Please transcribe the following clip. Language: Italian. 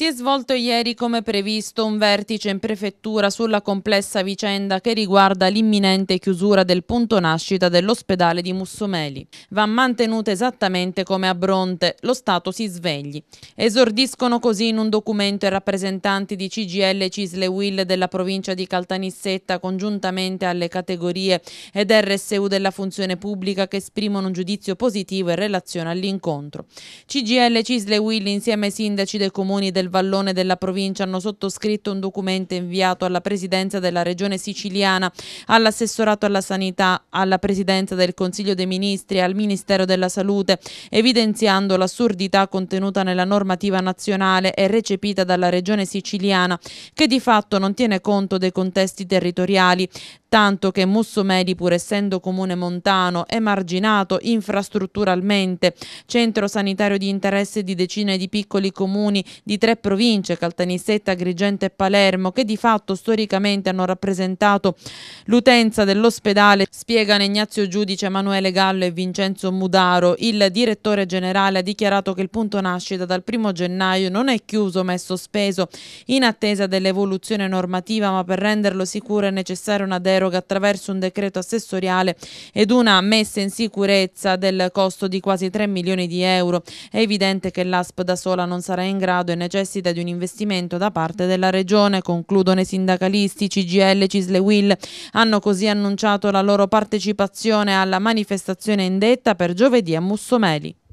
Si è svolto ieri come previsto un vertice in prefettura sulla complessa vicenda che riguarda l'imminente chiusura del punto nascita dell'ospedale di Mussomeli. Va mantenuta esattamente come a Bronte, lo Stato si svegli. Esordiscono così in un documento i rappresentanti di CGL Cisle Will della provincia di Caltanissetta congiuntamente alle categorie ed RSU della funzione pubblica che esprimono un giudizio positivo in relazione all'incontro. CGL Cisle Will insieme ai sindaci dei comuni del Vallone della provincia hanno sottoscritto un documento inviato alla Presidenza della Regione Siciliana, all'assessorato alla sanità, alla Presidenza del Consiglio dei Ministri e al Ministero della Salute, evidenziando l'assurdità contenuta nella normativa nazionale e recepita dalla Regione Siciliana, che di fatto non tiene conto dei contesti territoriali, tanto che Mussomeli, pur essendo comune montano, è marginato infrastrutturalmente, centro sanitario di interesse di decine di piccoli comuni di tre province, Caltanissetta, Agrigento e Palermo, che di fatto storicamente hanno rappresentato l'utenza dell'ospedale, spiegano Ignazio Giudice, Emanuele Gallo e Vincenzo Mudaro. Il direttore generale ha dichiarato che il punto nascita dal 1 gennaio non è chiuso ma è sospeso in attesa dell'evoluzione normativa, ma per renderlo sicuro è necessaria una deroga attraverso un decreto assessoriale ed una messa in sicurezza del costo di quasi 3 milioni di euro. È evidente che l'ASP da sola non sarà in grado e necessario necessita di un investimento da parte della Regione, concludono i sindacalisti, CGL, e Will, hanno così annunciato la loro partecipazione alla manifestazione indetta per giovedì a Mussomeli.